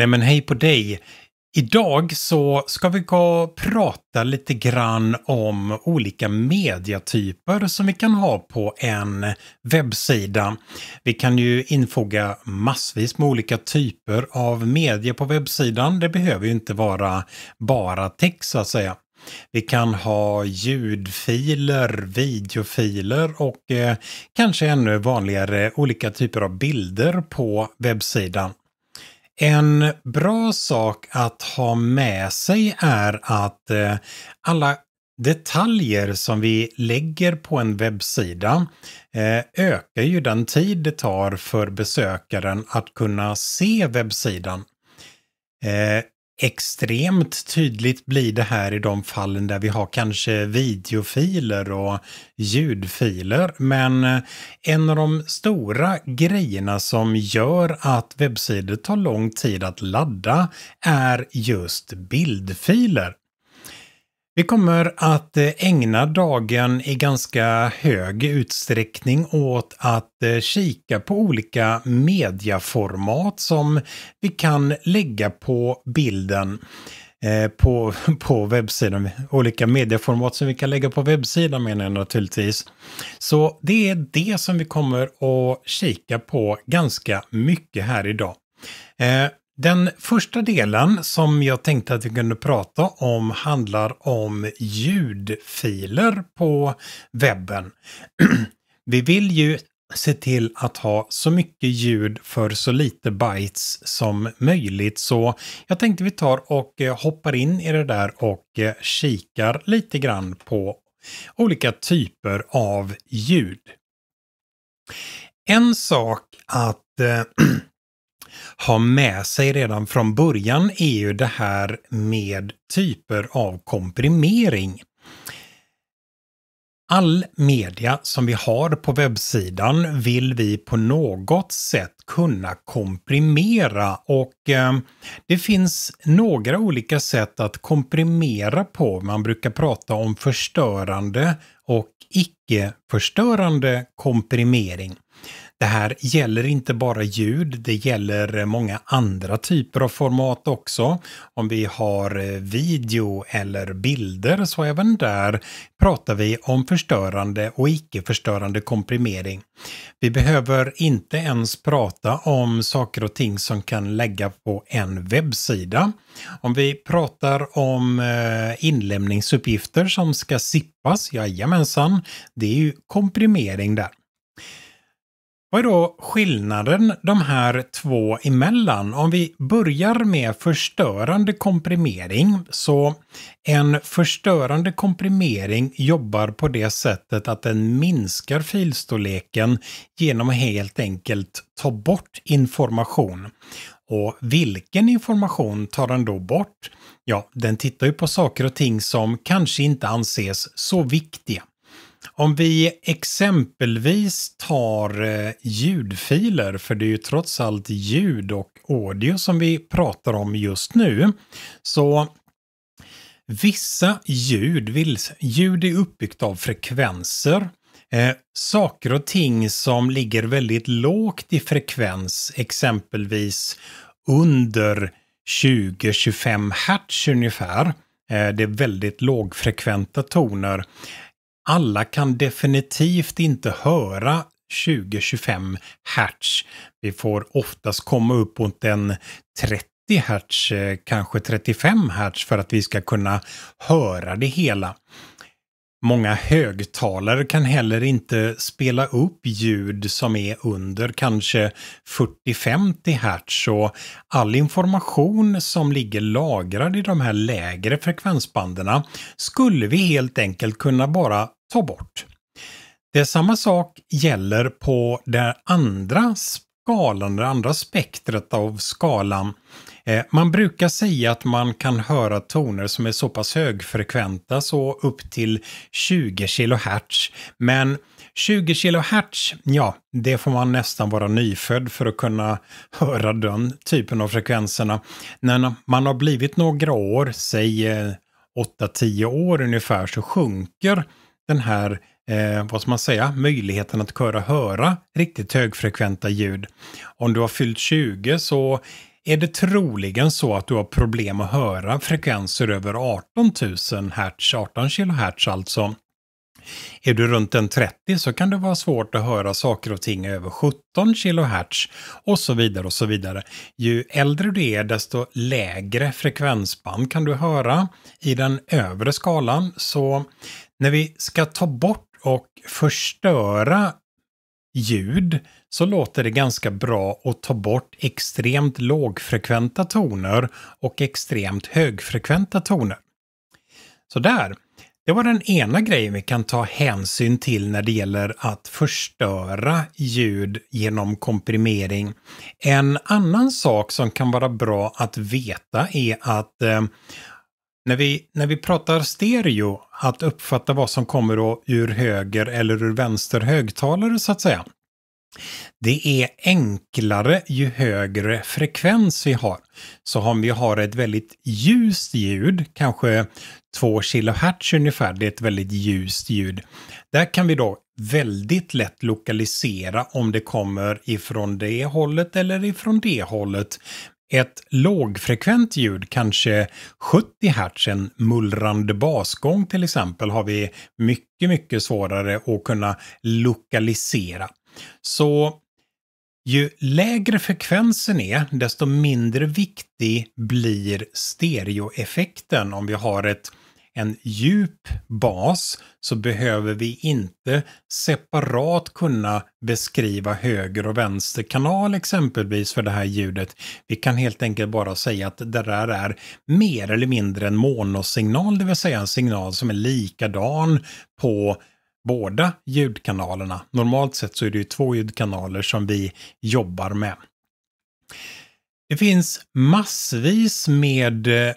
Nej men hej på dig! Idag så ska vi gå och prata lite grann om olika mediatyper som vi kan ha på en webbsida. Vi kan ju infoga massvis med olika typer av media på webbsidan. Det behöver ju inte vara bara text så att säga. Vi kan ha ljudfiler, videofiler och eh, kanske ännu vanligare olika typer av bilder på webbsidan. En bra sak att ha med sig är att eh, alla detaljer som vi lägger på en webbsida eh, ökar ju den tid det tar för besökaren att kunna se webbsidan. Eh, Extremt tydligt blir det här i de fallen där vi har kanske videofiler och ljudfiler. Men eh, en av de stora grejerna som gör att webbsidor tar lång tid att ladda är just bildfiler. Vi kommer att eh, ägna dagen i ganska hög utsträckning åt att eh, kika på olika mediaformat som vi kan lägga på bilden eh, på, på webbsidan. Olika medieformat som vi kan lägga på webbsidan menar jag naturligtvis. Så det är det som vi kommer att kika på ganska mycket här idag. Den första delen som jag tänkte att vi kunde prata om handlar om ljudfiler på webben. vi vill ju se till att ha så mycket ljud för så lite bytes som möjligt. Så jag tänkte vi tar och eh, hoppar in i det där och eh, kikar lite grann på olika typer av ljud. En sak att eh, ha med sig redan från början är ju det här med typer av komprimering. All media som vi har på webbsidan vill vi på något sätt kunna komprimera och eh, det finns några olika sätt att komprimera på. Man brukar prata om förstörande och icke-förstörande komprimering. Det här gäller inte bara ljud, det gäller många andra typer av format också. Om vi har eh, video eller bilder så även där pratar vi om förstörande och icke-förstörande komprimering. Vi behöver inte ens prata om saker och ting som kan lägga på en webbsida. Om vi pratar om eh, inlämningsuppgifter som ska sippas, jajamensan, det är ju komprimering där. Vad är då skillnaden de här två emellan? Om vi börjar med förstörande komprimering så en förstörande komprimering jobbar på det sättet att den minskar filstorleken genom att helt enkelt ta bort information. Och vilken information tar den då bort? Ja, den tittar ju på saker och ting som kanske inte anses så viktiga. Om vi exempelvis tar eh, ljudfiler, för det är ju trots allt ljud och audio som vi pratar om just nu, så vissa ljud, ljud är uppbyggt av frekvenser. Eh, saker och ting som ligger väldigt lågt i frekvens, exempelvis under 20-25 hertz ungefär, eh, det är väldigt lågfrekventa toner alla kan definitivt inte höra 20-25 Hz. Vi får oftast komma upp mot en 30 Hz, eh, kanske 35 Hz för att vi ska kunna höra det hela. Många högtalare kan heller inte spela upp ljud som är under kanske 40-50 Hz. och all information som ligger lagrad i de här lägre frekvensbanden skulle vi helt enkelt kunna bara ta bort. Det samma sak gäller på den andra skalan, det andra spektret av skalan. Eh, man brukar säga att man kan höra toner som är så pass högfrekventa så upp till 20 kHz. Men 20 kHz, ja, det får man nästan vara nyfödd för att kunna höra den typen av frekvenserna. När man har blivit några år, säg 8-10 eh, år ungefär, så sjunker den här, eh, vad ska man säga, möjligheten att köra höra riktigt högfrekventa ljud. Om du har fyllt 20 så är det troligen så att du har problem att höra frekvenser över 18 000 hertz, 18 kHz alltså. Är du runt en 30 så kan det vara svårt att höra saker och ting över 17 kHz och så vidare och så vidare. Ju äldre du är desto lägre frekvensband kan du höra i den övre skalan så när vi ska ta bort och förstöra ljud så låter det ganska bra att ta bort extremt lågfrekventa toner och extremt högfrekventa toner. Så där. Det var den ena grejen vi kan ta hänsyn till när det gäller att förstöra ljud genom komprimering. En annan sak som kan vara bra att veta är att eh, när vi, när vi pratar stereo, att uppfatta vad som kommer ur höger eller ur vänster högtalare så att säga. Det är enklare ju högre frekvens vi har. Så om vi har ett väldigt ljust ljud, kanske 2 kHz ungefär, det är ett väldigt ljust ljud. Där kan vi då väldigt lätt lokalisera om det kommer ifrån det hållet eller ifrån det hållet. Ett lågfrekvent ljud, kanske 70 Hz, en mullrande basgång till exempel, har vi mycket, mycket svårare att kunna lokalisera. Så ju lägre frekvensen är, desto mindre viktig blir stereoeffekten om vi har ett en djup bas så behöver vi inte separat kunna beskriva höger och vänster kanal exempelvis för det här ljudet. Vi kan helt enkelt bara säga att det där är mer eller mindre en monosignal, det vill säga en signal som är likadan på båda ljudkanalerna. Normalt sett så är det ju två ljudkanaler som vi jobbar med. Det finns massvis med eh,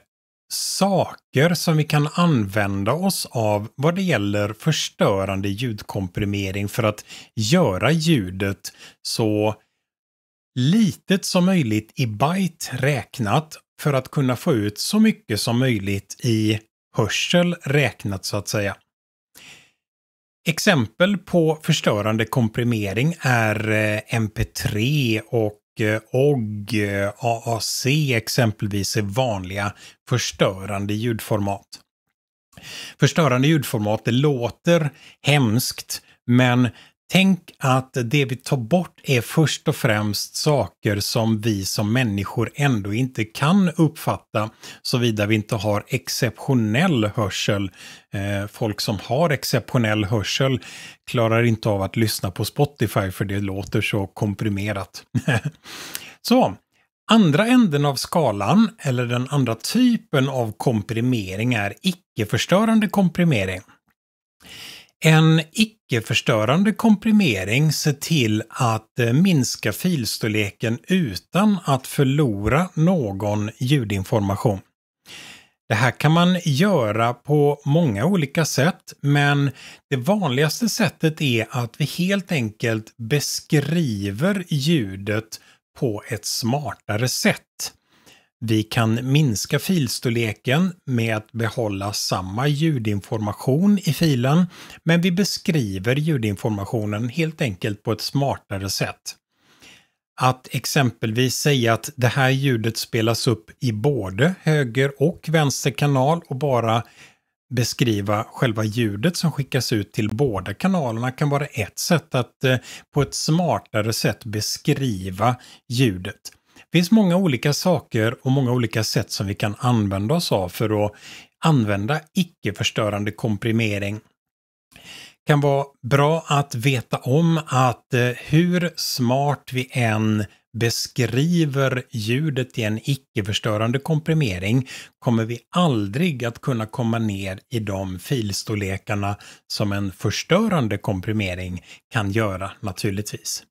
saker som vi kan använda oss av vad det gäller förstörande ljudkomprimering för att göra ljudet så litet som möjligt i byte räknat för att kunna få ut så mycket som möjligt i hörsel räknat så att säga. Exempel på förstörande komprimering är eh, MP3 och Eh, OGG, AAC exempelvis är vanliga förstörande ljudformat. Förstörande ljudformat, det låter hemskt men Tänk att det vi tar bort är först och främst saker som vi som människor ändå inte kan uppfatta såvida vi inte har exceptionell hörsel. Eh, folk som har exceptionell hörsel klarar inte av att lyssna på Spotify för det låter så komprimerat. så, Andra änden av skalan, eller den andra typen av komprimering, är icke-förstörande komprimering. En icke-förstörande komprimering ser till att eh, minska filstorleken utan att förlora någon ljudinformation. Det här kan man göra på många olika sätt, men det vanligaste sättet är att vi helt enkelt beskriver ljudet på ett smartare sätt. Vi kan minska filstorleken med att behålla samma ljudinformation i filen, men vi beskriver ljudinformationen helt enkelt på ett smartare sätt. Att exempelvis säga att det här ljudet spelas upp i både höger och vänster kanal och bara beskriva själva ljudet som skickas ut till båda kanalerna kan vara ett sätt att eh, på ett smartare sätt beskriva ljudet finns många olika saker och många olika sätt som vi kan använda oss av för att använda icke-förstörande komprimering. Det kan vara bra att veta om att eh, hur smart vi än beskriver ljudet i en icke-förstörande komprimering kommer vi aldrig att kunna komma ner i de filstorlekarna som en förstörande komprimering kan göra naturligtvis.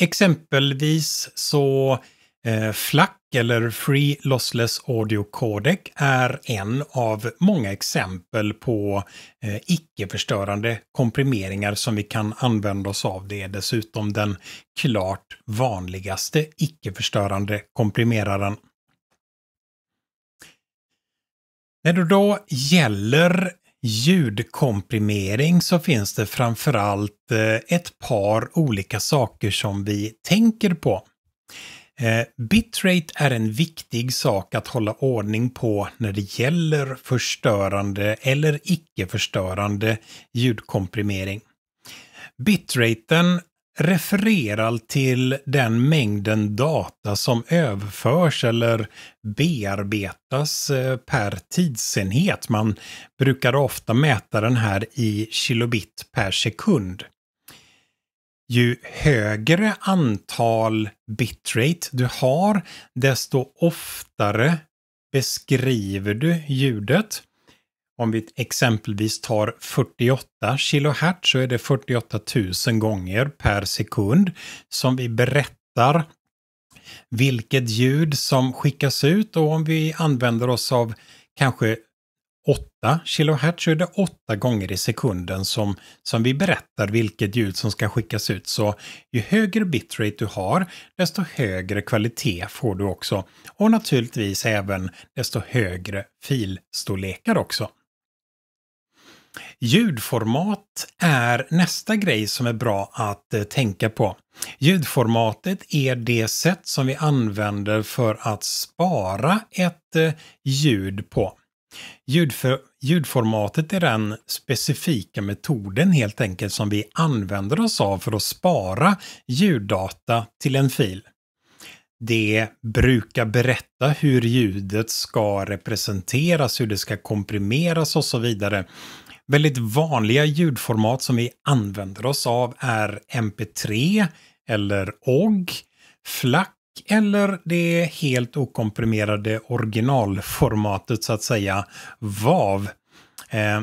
Exempelvis så Eh, FLAC eller Free Lossless Audio Codec är en av många exempel på eh, icke-förstörande komprimeringar som vi kan använda oss av. Det är dessutom den klart vanligaste icke-förstörande komprimeraren. När det då gäller ljudkomprimering så finns det framförallt eh, ett par olika saker som vi tänker på. Eh, bitrate är en viktig sak att hålla ordning på när det gäller förstörande eller icke-förstörande ljudkomprimering. Bitraten refererar till den mängden data som överförs eller bearbetas eh, per tidsenhet. Man brukar ofta mäta den här i kilobit per sekund ju högre antal bitrate du har, desto oftare beskriver du ljudet. Om vi exempelvis tar 48 kilohertz så är det 48 000 gånger per sekund som vi berättar vilket ljud som skickas ut och om vi använder oss av kanske 8 kHz är det 8 gånger i sekunden som, som vi berättar vilket ljud som ska skickas ut. Så ju högre bitrate du har, desto högre kvalitet får du också. Och naturligtvis även desto högre filstorlekar också. Ljudformat är nästa grej som är bra att eh, tänka på. Ljudformatet är det sätt som vi använder för att spara ett eh, ljud på. Ljudför, ljudformatet är den specifika metoden helt enkelt som vi använder oss av för att spara ljuddata till en fil. Det brukar berätta hur ljudet ska representeras, hur det ska komprimeras och så vidare. Väldigt vanliga ljudformat som vi använder oss av är MP3 eller OGG, FLAC eller det helt okomprimerade originalformatet så att säga, VAV. Eh,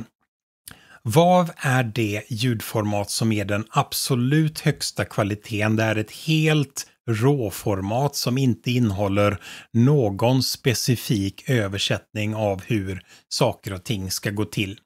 VAV är det ljudformat som är den absolut högsta kvaliteten. Det är ett helt råformat som inte innehåller någon specifik översättning av hur saker och ting ska gå till.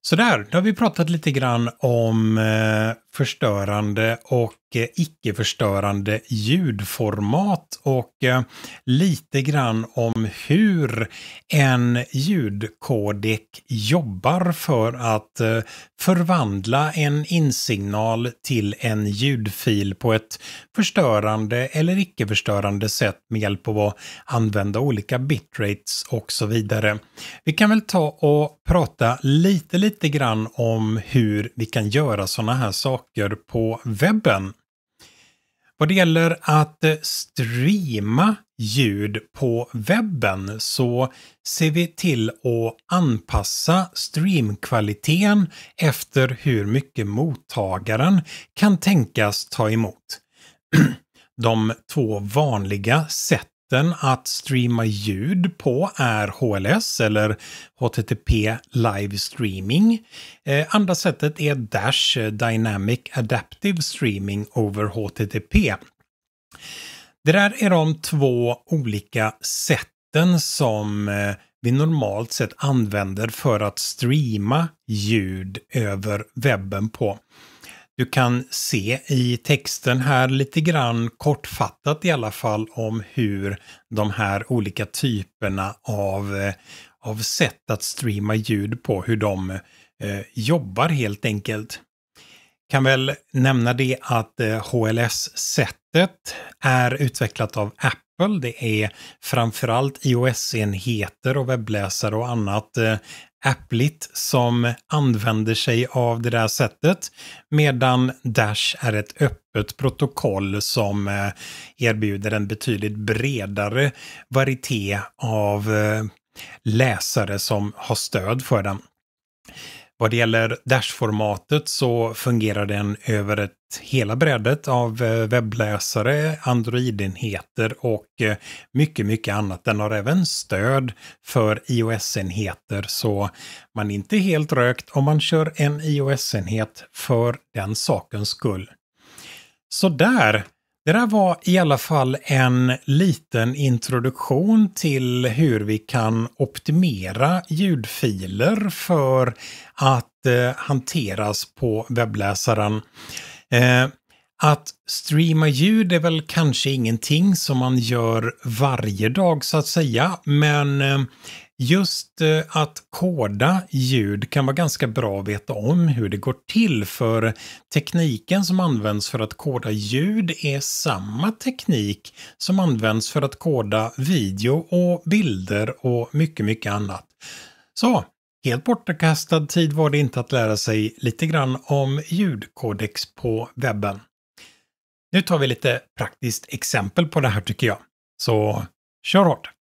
Sådär, då har vi pratat lite grann om eh, förstörande och eh, icke-förstörande ljudformat och eh, lite grann om hur en ljudkodek jobbar för att eh, förvandla en insignal till en ljudfil på ett förstörande eller icke-förstörande sätt med hjälp av att använda olika bitrates och så vidare. Vi kan väl ta och prata lite, lite grann om hur vi kan göra sådana här saker saker på webben. Vad det gäller att eh, streama ljud på webben så ser vi till att anpassa streamkvaliteten efter hur mycket mottagaren kan tänkas ta emot. De två vanliga sätten tjänsten att streama ljud på är HLS eller HTTP Live Streaming. Eh, andra sättet är Dash eh, Dynamic Adaptive Streaming over HTTP. Det där är de två olika sätten som eh, vi normalt sett använder för att streama ljud över webben på. Du kan se i texten här lite grann kortfattat i alla fall om hur de här olika typerna av, eh, av sätt att streama ljud på, hur de eh, jobbar helt enkelt. Kan väl nämna det att eh, HLS-sättet är utvecklat av Apple det är framförallt iOS-enheter och webbläsare och annat eh, Applet som använder sig av det där sättet. Medan Dash är ett öppet protokoll som eh, erbjuder en betydligt bredare varieté av eh, läsare som har stöd för den. Vad det gäller Dash-formatet så fungerar den över ett, hela brädet av eh, webbläsare, Android-enheter och eh, mycket, mycket annat. Den har även stöd för iOS-enheter så man är inte helt rökt om man kör en iOS-enhet för den sakens skull. Så där det där var i alla fall en liten introduktion till hur vi kan optimera ljudfiler för att eh, hanteras på webbläsaren. Eh, att streama ljud är väl kanske ingenting som man gör varje dag så att säga, men eh, Just eh, att koda ljud kan vara ganska bra att veta om hur det går till för tekniken som används för att koda ljud är samma teknik som används för att koda video och bilder och mycket, mycket annat. Så helt bortkastad tid var det inte att lära sig lite grann om ljudkodex på webben. Nu tar vi lite praktiskt exempel på det här tycker jag. Så kör hårt!